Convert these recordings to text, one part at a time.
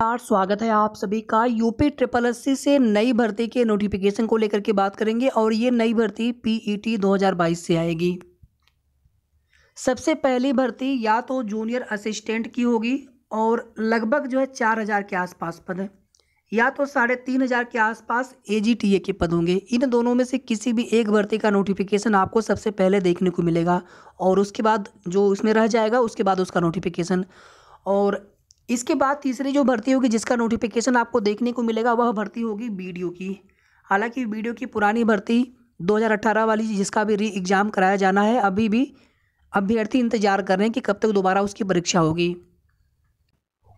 नमस्कार स्वागत है आप सभी का यूपी ट्रिपल एस सी से नई भर्ती के नोटिफिकेशन को लेकर के बात करेंगे और ये नई भर्ती पीईटी e 2022 से आएगी सबसे पहली भर्ती या तो जूनियर असिस्टेंट की होगी और लगभग जो है चार हज़ार के आसपास पद है या तो साढ़े तीन हज़ार के आसपास ए के पद होंगे इन दोनों में से किसी भी एक भर्ती का नोटिफिकेशन आपको सबसे पहले देखने को मिलेगा और उसके बाद जो उसमें रह जाएगा उसके बाद उसका नोटिफिकेशन और इसके बाद तीसरी जो भर्ती होगी जिसका नोटिफिकेशन आपको देखने को मिलेगा वह भर्ती होगी बी की हालांकि बी की पुरानी भर्ती 2018 वाली जिसका भी री एग्ज़ाम कराया जाना है अभी भी अभ्यर्थी इंतजार कर रहे हैं कि कब तक दोबारा उसकी परीक्षा होगी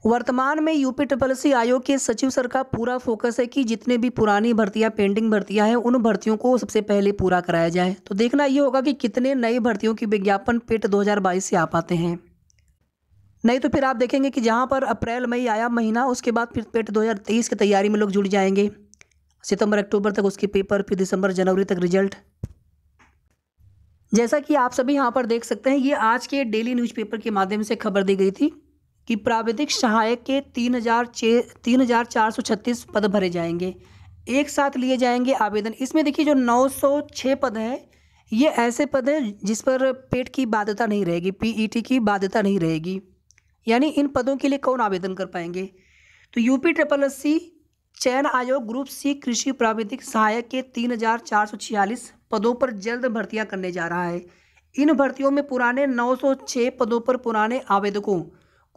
वर्तमान में यूपी ट्रिपल सी आयोग के सचिव सर का पूरा फोकस है कि जितने भी पुरानी भर्तियां पेंडिंग भर्तियां हैं उन भर्तियों को सबसे पहले पूरा कराया जाए तो देखना ये होगा कि कितने नई भर्तियों की विज्ञापन पेट 2022 से आ पाते हैं नहीं तो फिर आप देखेंगे कि जहाँ पर अप्रैल मई आया महीना उसके बाद फिर पेट 2023 की तैयारी में लोग जुड़ जाएंगे सितंबर अक्टूबर तक उसके पेपर फिर दिसंबर जनवरी तक रिजल्ट जैसा कि आप सभी यहाँ पर देख सकते हैं ये आज के डेली न्यूज़पेपर के माध्यम से खबर दी गई थी कि प्राविधिक सहायक के तीन हज़ार तीन हज़ार चार सौ छत्तीस पद भरे जाएंगे एक साथ लिए जाएंगे आवेदन इसमें देखिए जो नौ सौ छः पद हैं ये ऐसे पद हैं जिस पर पेट की बाध्यता नहीं रहेगी पीईटी की बाध्यता नहीं रहेगी यानी इन पदों के लिए कौन आवेदन कर पाएंगे तो यूपी ट्रिपल एस सी चयन आयोग ग्रुप सी कृषि प्राविधिक सहायक के तीन हजार चार सौ छियालीस पदों पर जल्द भर्तियां करने जा रहा है इन भर्तियों में पुराने 906 पदों पर पुराने आवेदकों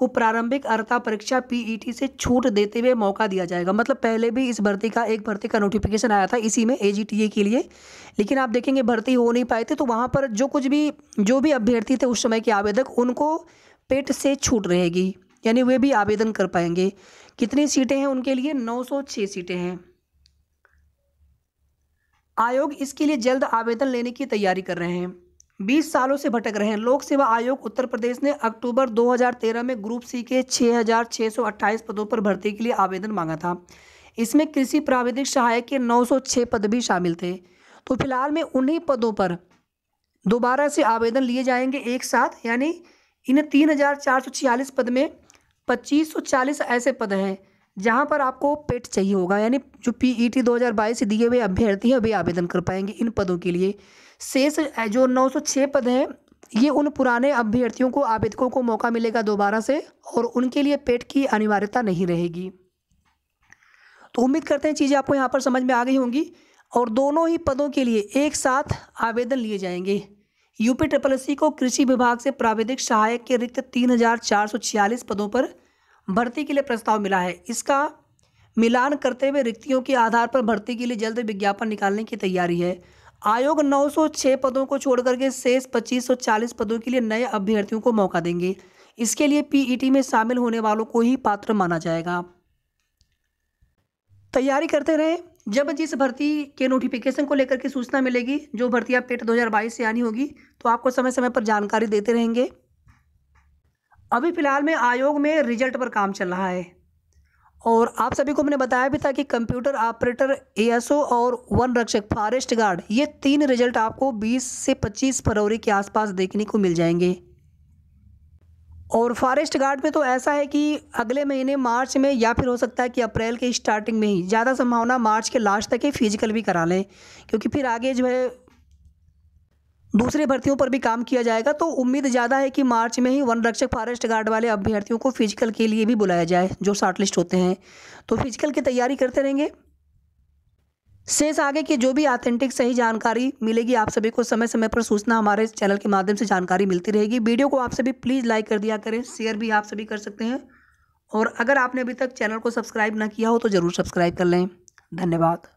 को प्रारंभिक अर्था परीक्षा पीईटी से छूट देते हुए मौका दिया जाएगा मतलब पहले भी इस भर्ती का एक भर्ती का नोटिफिकेशन आया था इसी में एजीटीए के लिए लेकिन आप देखेंगे भर्ती हो नहीं पाए थे तो वहाँ पर जो कुछ भी जो भी अभ्यर्थी थे उस समय के आवेदक उनको पेट से छूट रहेगी यानी वे भी आवेदन कर पाएंगे कितनी सीटें हैं उनके लिए 906 सीटें हैं आयोग इसके लिए जल्द आवेदन लेने की तैयारी कर रहे हैं 20 सालों से भटक रहे हैं लोक सेवा आयोग उत्तर प्रदेश ने अक्टूबर 2013 में ग्रुप सी के 6,628 पदों पर भर्ती के लिए आवेदन मांगा था इसमें कृषि प्राविधिक सहायक के 906 पद भी शामिल थे तो फिलहाल में उन्हीं पदों पर दोबारा से आवेदन लिए जाएंगे एक साथ यानी इन तीन हज़ार चार सौ छियालीस पद में पच्चीस सौ चालीस ऐसे पद हैं जहाँ पर आपको पेट चाहिए होगा यानी जो पी ई टी दो हज़ार बाईस दिए हुए अभ्यर्थी हैं वे आवेदन कर पाएंगे इन पदों के लिए शेष जो नौ सौ छः पद हैं ये उन पुराने अभ्यर्थियों को आवेदकों को मौका मिलेगा दोबारा से और उनके लिए पेट की अनिवार्यता नहीं रहेगी तो उम्मीद करते हैं चीज़ें आपको यहाँ पर समझ में आ गई होंगी और दोनों ही पदों के लिए एक साथ आवेदन लिए जाएंगे यूपी ट्रिपल एस को कृषि विभाग से प्राविधिक सहायक के रिक्त तीन पदों पर भर्ती के लिए प्रस्ताव मिला है इसका मिलान करते हुए रिक्तियों के आधार पर भर्ती के लिए जल्द विज्ञापन निकालने की तैयारी है आयोग 906 पदों को छोड़कर के शेष चालीस पदों के लिए नए अभ्यर्थियों को मौका देंगे इसके लिए पीईटी में शामिल होने वालों को ही पात्र माना जाएगा तैयारी करते रहें जब जिस भर्ती के नोटिफिकेशन को लेकर के सूचना मिलेगी जो भर्ती आप पेट 2022 से आनी होगी तो आपको समय समय पर जानकारी देते रहेंगे अभी फ़िलहाल में आयोग में रिजल्ट पर काम चल रहा है और आप सभी को मैंने बताया भी था कि कंप्यूटर ऑपरेटर ए और वन रक्षक फॉरेस्ट गार्ड ये तीन रिजल्ट आपको 20 से 25 फरवरी के आसपास देखने को मिल जाएंगे और फॉरेस्ट गार्ड में तो ऐसा है कि अगले महीने मार्च में या फिर हो सकता है कि अप्रैल के स्टार्टिंग में ही ज़्यादा संभावना मार्च के लास्ट तक ही फिजिकल भी करा लें क्योंकि फिर आगे जो है दूसरे भर्तियों पर भी काम किया जाएगा तो उम्मीद ज़्यादा है कि मार्च में ही वन रक्षक फॉरेस्ट गार्ड वाले अभ्यर्थियों को फिजिकल के लिए भी बुलाया जाए जो शॉर्टलिस्ट होते हैं तो फिजिकल की तैयारी करते रहेंगे शेष आगे की जो भी आथेंटिक सही जानकारी मिलेगी आप सभी को समय समय पर सूचना हमारे चैनल के माध्यम से जानकारी मिलती रहेगी वीडियो को आप सभी प्लीज़ लाइक कर दिया करें शेयर भी आप सभी कर सकते हैं और अगर आपने अभी तक चैनल को सब्सक्राइब ना किया हो तो ज़रूर सब्सक्राइब कर लें धन्यवाद